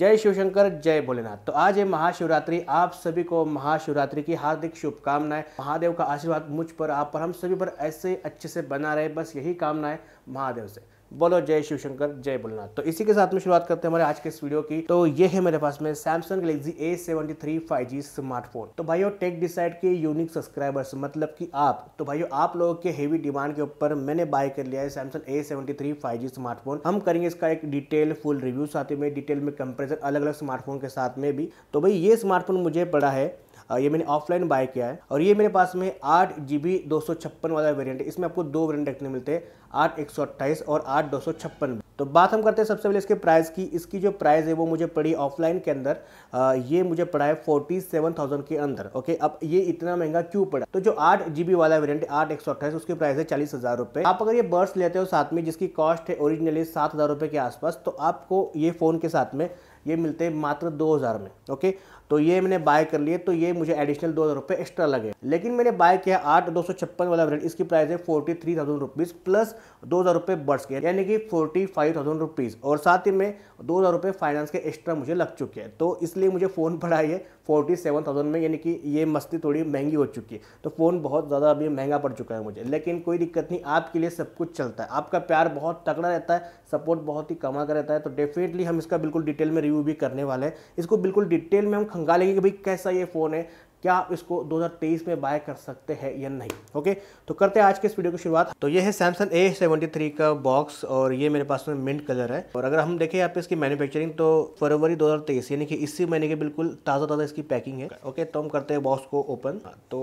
जय शिवशंकर जय भोलेनाथ तो आज है महाशिवरात्रि आप सभी को महाशिवरात्रि की हार्दिक शुभकामनाएं महादेव का आशीर्वाद मुझ पर आप पर हम सभी पर ऐसे अच्छे से बना रहे बस यही कामना है महादेव से बोलो जय शिवशंकर जय बोलना तो इसी के साथ में शुरुआत करते हैं हमारे आज के इस वीडियो की तो ये है मेरे पास में Samsung Galaxy A seventy three five G smartphone तो भाइयों टेक डिसाइड के यूनिक सब्सक्राइबर्स मतलब कि आप तो भाइयों आप लोगों के हेवी डिमांड के ऊपर मैंने बाय कर लिया है Samsung A seventy three five G smartphone हम करेंगे इसका एक डिटेल फुल रिव्यू साथ में डिटेल में कंपेरिजन अलग अलग स्मार्टफोन के साथ में भी तो भाई ये स्मार्टफोन मुझे पड़ा है ये मैंने ऑफलाइन बाय किया है और ये मेरे पास में आठ जी बी दो सौ छप्पन वाला वेरियंट है इसमें आपको दो वेरियंट देखने मिलते हैं आठ एक सौ अट्ठाईस और आठ दो सौ छप्पन तो बात हम करते हैं सबसे पहले इसके प्राइस की इसकी जो प्राइस है वो मुझे पड़ी ऑफलाइन के अंदर आ, ये मुझे पड़ा है फोर्टी सेवन थाउजेंड के अंदर ओके अब ये इतना महंगा क्यों पड़ा तो जो आठ जीबी वाला वेरियंट आठ एक सौ अट्ठाईस उसकी प्राइस है चालीस हज़ार रुपये आप अगर ये बर्ड्स लेते हो साथ में जिसकी कॉस्ट है ओरिजिनली सात हज़ार रुपये के आसपास तो आपको ये फ़ोन के साथ में ये मिलते हैं मात्र दो हज़ार में ओके तो ये मैंने बाय कर लिए तो ये मुझे एडिशनल दो हज़ार रुपये एक्स्ट्रा लगे लेकिन मैंने बाय किया आठ दो सौ छप्पन वाला वेरियंट इसकी प्राइस है forty three thousand rupees plus दो हज़ार रुपये बर्ड्स के यानी कि फोर्टी फाइव थाउजेंड रुपीज़ और साथ ही में दो हज़ार रुपये फाइनेंस के एक्स्ट्रा मुझे लग चुके हैं तो इसलिए मुझे फ़ोन पड़ा है फोर्टी सेवन थाउजेंड में यानी कि ये मस्ती थोड़ी महंगी हो चुकी है तो फ़ोन बहुत ज़्यादा अभी महंगा पड़ चुका है मुझे लेकिन कोई दिक्कत नहीं आपके लिए सब कुछ चलता है आपका प्यार बहुत तगड़ा रहता है सपोर्ट बहुत ही कमा कर रहता है तो डेफिनेटली हम इसका बिल्कुल डिटेल में रिव्यू भी करने वाले हैं इसको बिल्कुल डिटेल में हम खंगालेंगे कि भाई कैसा ये फ़ोन है क्या आप इसको 2023 में बाय कर सकते हैं या नहीं ओके तो करते हैं आज के इस वीडियो की शुरुआत तो ये है सैमसंग ए सेवेंटी थ्री का बॉक्स और ये मेरे पास में मिंट कलर है और अगर हम देखें आप इसकी मैन्युफैक्चरिंग तो फरवरी 2023 यानी कि इसी महीने के बिल्कुल ताज़ा ताज़ा इसकी पैकिंग है ओके तो हम करते हैं बॉक्स को ओपन तो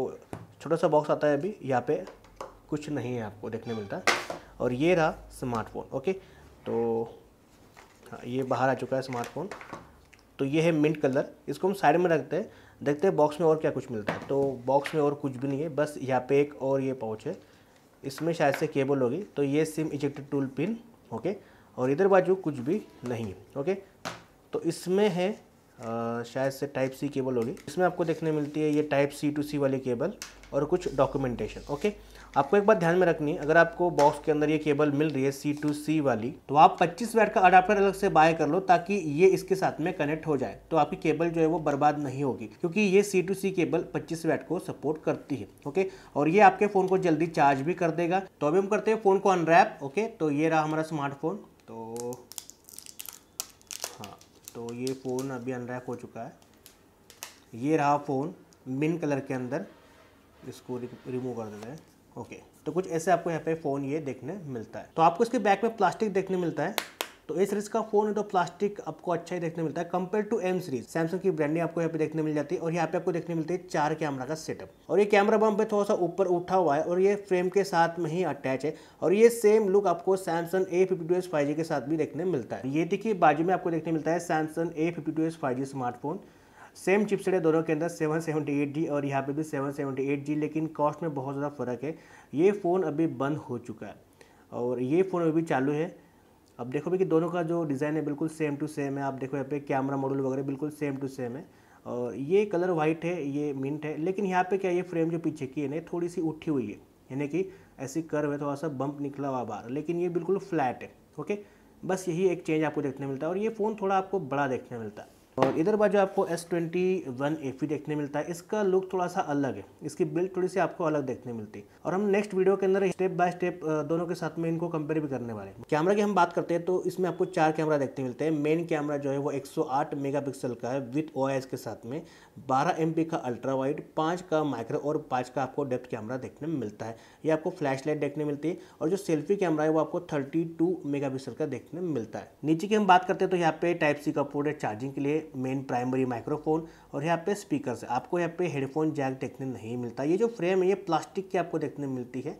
छोटा सा बॉक्स आता है अभी यहाँ पे कुछ नहीं है आपको देखने मिलता और ये रहा स्मार्टफोन ओके तो हाँ ये बाहर आ चुका है स्मार्टफोन तो ये है मिंट कलर इसको हम साइड में रखते हैं देखते हैं बॉक्स में और क्या कुछ मिलता है तो बॉक्स में और कुछ भी नहीं है बस यहाँ पे एक और ये पाउच है इसमें शायद से केबल होगी तो ये SIM ejected tool pin okay और इधर बाजू कुछ भी नहीं है ओके तो इसमें है आ, शायद से टाइप सी केबल होगी इसमें आपको देखने मिलती है ये टाइप सी टू सी वाली केबल और कुछ डॉक्यूमेंटेशन ओके आपको एक बात ध्यान में रखनी अगर आपको बॉक्स के अंदर ये केबल मिल रही है सी टू सी वाली तो आप 25 वैट का अडाप्टर अलग से बाय कर लो ताकि ये इसके साथ में कनेक्ट हो जाए तो आपकी केबल जो है वो बर्बाद नहीं होगी क्योंकि ये C to C cable 25 watt को सपोर्ट करती है ओके और ये आपके फ़ोन को जल्दी चार्ज भी कर देगा तो अभी हम करते हैं फ़ोन को अनरैप ओके तो ये रहा हमारा स्मार्टफोन तो हाँ तो ये फ़ोन अभी अनरैप हो चुका है ये रहा फ़ोन मिन कलर के अंदर इसको रिमूव कर देते हैं ओके तो कुछ ऐसे आपको यहाँ पे फ़ोन ये देखने मिलता है तो आपको इसके बैक में प्लास्टिक देखने मिलता है तो इस सीरीज का फोन है तो प्लास्टिक आपको अच्छा ही देखने मिलता है compare to M series Samsung की ब्रांडिंग आपको यहाँ पे देखने मिल जाती है और यहाँ पे आपको देखने मिलती है चार कैमरा का सेटअप और ये कैमरा बम पे थोड़ा सा ऊपर उठा हुआ है और ये फ्रेम के साथ में ही अटैच है और ये सेम लुक आपको Samsung A fifty two S five G के साथ भी देखने मिलता है ये देखिए बाजू में आपको देखने मिलता है Samsung A fifty two S five G smartphone same chipset है दोनों के अंदर सेवन सेवेंटी एट जी और यहाँ पे भी सेवन सेवेंटी एट जी लेकिन कॉस्ट में बहुत ज़्यादा फ़र्क है ये फ़ोन अभी बंद हो चुका है और ये फ़ोन अभी चालू है अब देखो भी कि दोनों का जो डिज़ाइन है बिल्कुल सेम टू सेम है आप देखो यहाँ पे कैमरा मॉडल वगैरह बिल्कुल सेम टू सेम है और ये कलर वाइट है ये मिंट है लेकिन यहाँ पे क्या ये फ्रेम जो पीछे की है ना थोड़ी सी उठी हुई है यानी कि ऐसी कर्व है थोड़ा सा बम्प निकला हुआ बाहर लेकिन ये बिल्कुल फ्लैट है ओके बस यही एक चेंज आपको देखने मिलता है और ये फ़ोन थोड़ा आपको बड़ा देखने मिलता है और इधर बाजू आपको S twenty one A P देखने मिलता है इसका लुक थोड़ा सा अलग है इसकी बिल्ड थोड़ी सी आपको अलग देखने मिलती है और हम नेक्स्ट वीडियो के अंदर स्टेप बाय स्टेप दोनों के साथ में इनको कंपेयर भी करने वाले हैं कैमरा की हम बात करते हैं तो इसमें आपको चार कैमरा देखने मिलते हैं मेन कैमरा जो है वो 108 मेगापिक्सल का है विथ ओ के साथ में बारह एम का अल्ट्रा वाइड पाँच का माइक्रो और पाँच का आपको डेप्थ कैमरा देखने में मिलता है ये आपको फ्लैश लाइट देखने मिलती है और जो सेल्फी कैमरा है वो आपको थर्टी टू का देखने में मिलता है नीचे की हम बात करते हैं तो यहाँ पे टाइप सी का पोर्ट है चार्जिंग के लिए मेन प्राइमरी माइक्रोफोन और यहाँ पे स्पीकर्स आपको यहाँ पे हेडफोन जैक देखने नहीं मिलता ये जो फ्रेम है ये प्लास्टिक की आपको देखने मिलती है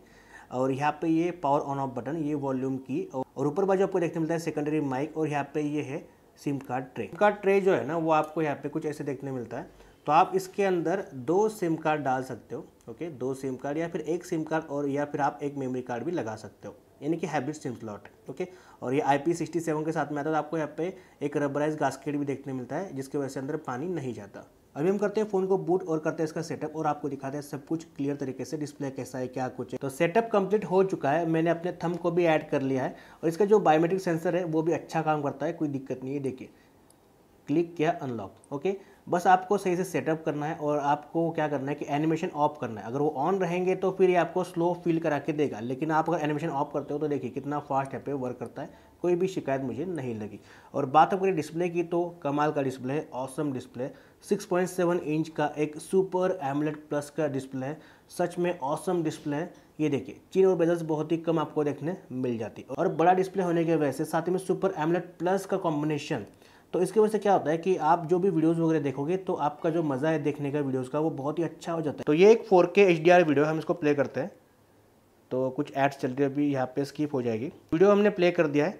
और यहाँ पे ये पावर ऑन ऑफ बटन ये वॉल्यूम की और ऊपर बाजू आपको देखने मिलता है सेकेंडरी माइक और यहाँ पे ये है sim card tray sim card tray जो है ना वो आपको यहाँ पे कुछ ऐसे देखने मिलता है तो आप इसके अंदर दो सिम कार्ड डाल सकते हो ओके दो सिम कार्ड या फिर एक सिम कार्ड और या फिर आप एक मेमोरी कार्ड भी लगा सकते हो यानी कि हैबिट सिम स्लॉट ओके और ये आई पी सिक्सटी सेवन के साथ में आता है तो आपको यहाँ पे एक रबराइज गास्केट भी देखने मिलता है जिसकी वजह से अंदर पानी नहीं जाता अभी हम करते हैं फ़ोन को बूट और करते हैं इसका सेटअप और आपको दिखाते हैं सब कुछ क्लियर तरीके से डिस्प्ले कैसा है क्या कुछ है तो सेटअप कंप्लीट हो चुका है मैंने अपने थम को भी ऐड कर लिया है और इसका जो बायोमेट्रिक सेंसर है वो भी अच्छा काम करता है कोई दिक्कत नहीं है देखिए क्लिक किया अनलॉक ओके बस आपको सही से सेटअप करना है और आपको क्या करना है कि एनिमेशन ऑफ करना है अगर वो ऑन रहेंगे तो फिर ये आपको स्लो फील करा के देगा लेकिन आप अगर एनिमेशन ऑफ करते हो तो देखिए कितना फास्ट है पे वर्क करता है कोई भी शिकायत मुझे नहीं लगी और बात करें डिस्प्ले की तो कमाल का डिस्प्ले है ऑसम डिस्प्ले 6.7 इंच का एक सुपर एमलेट प्लस का डिस्प्ले है सच में औसम डिस्प्ले है ये देखिए चीन और बेजल्स बहुत ही कम आपको देखने मिल जाती है और बड़ा डिस्प्ले होने की वजह से साथ ही में सुपर एमलेट प्लस का कॉम्बिनेशन तो इसकी वजह से क्या होता है कि आप जो भी वीडियोस वगैरह देखोगे तो आपका जो मज़ा है देखने का वीडियोस का वो बहुत ही अच्छा हो जाता है तो ये एक फोर के वीडियो है हम इसको प्ले करते हैं तो कुछ एड्स चल रही है अभी यहाँ पे स्किप हो जाएगी वीडियो हमने प्ले कर दिया है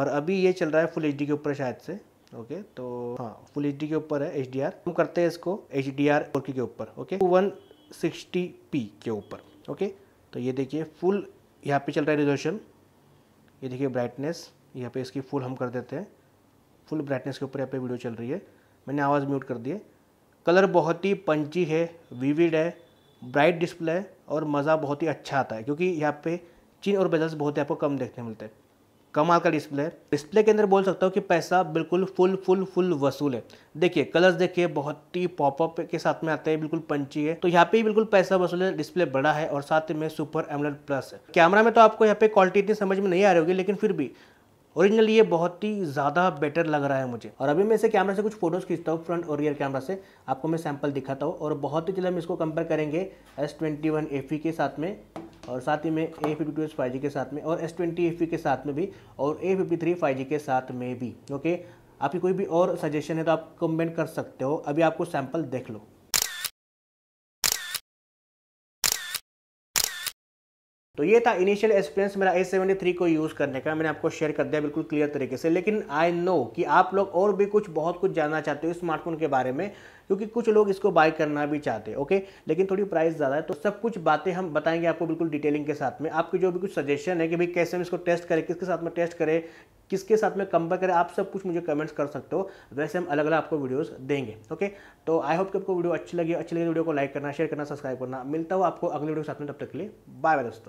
और अभी ये चल रहा है फुल एच के ऊपर शायद से ओके तो हाँ फुल एच के ऊपर है एच हम करते हैं इसको एच डी आर के ऊपर ओके वन सिक्सटी पी के ऊपर ओके तो ये देखिए फुल यहाँ पे चल रहा है रिजोल्यूशन ये देखिए ब्राइटनेस यहाँ पे इसकी फुल हम कर देते हैं फुल ब्राइटनेस के ऊपर यहाँ पे वीडियो चल रही है मैंने आवाज़ म्यूट कर दिए कलर बहुत ही पंची है विविड है ब्राइट डिस्प्ले है और मज़ा बहुत ही अच्छा आता है क्योंकि यहाँ पे चीन और बेजल्स बहुत ही आपको कम देखने मिलते हैं कमाल का डिस्प्ले है डिस्प्ले के अंदर बोल सकता हूँ कि पैसा बिल्कुल फुल फुल फुल वसूल है देखिए कलर्स देखिए बहुत ही पॉपअप के साथ में आते हैं बिल्कुल पंची है तो यहाँ पे बिल्कुल पैसा वसूल है डिस्प्ले बड़ा है और साथ में सुपर एमलेट प्लस है कैमरा में तो आपको यहाँ पे क्वालिटी इतनी समझ में नहीं आ रही होगी लेकिन फिर भी ओरिजिनली ये बहुत ही ज़्यादा बेटर लग रहा है मुझे और अभी मैं इसे कैमरा से कुछ फोटोज़ खींचता हूँ फ्रंट और रियर कैमरा से आपको मैं सैंपल दिखाता हूँ और बहुत ही जल्द हम इसको कंपेयर करेंगे एस ट्वेंटी वन एफ के साथ में और साथ ही में A fifty two S five G के साथ में और एस ट्वेंटी एफ के साथ में भी और A fifty three five G के साथ में भी ओके आपकी कोई भी और सजेशन है तो आप कमेंट कर सकते हो अभी आपको सैंपल देख लो तो ये था इनिशियल एक्सपीरियंस मेरा ए सेवेंटी थ्री को यूज़ करने का मैंने आपको शेयर कर दिया बिल्कुल क्लियर तरीके से लेकिन आई नो कि आप लोग और भी कुछ बहुत कुछ जानना चाहते हो स्मार्टफोन के बारे में क्योंकि कुछ लोग इसको बाय करना भी चाहते हैं ओके लेकिन थोड़ी प्राइस ज़्यादा है तो सब कुछ बातें हम बताएंगे आपको बिल्कुल डिटेलिंग के साथ में आपके जो भी कुछ सजेशन है कि भाई कैसे हम इसको टेस्ट करें किसके साथ में टेस्ट करें किसके साथ में कंपेयर करें आप सब कुछ मुझे कमेंट्स कर सकते हो वैसे हम अलग अलग आपको वीडियोस देंगे ओके तो आई होप कि आपको वीडियो अच्छी लगी अच्छी लगी वीडियो तो को लाइक करना शेयर करना सब्सक्राइब करना मिलता हो आपको अगले वीडियो के साथ में तब तक के लिए बाय बाय दोस्तों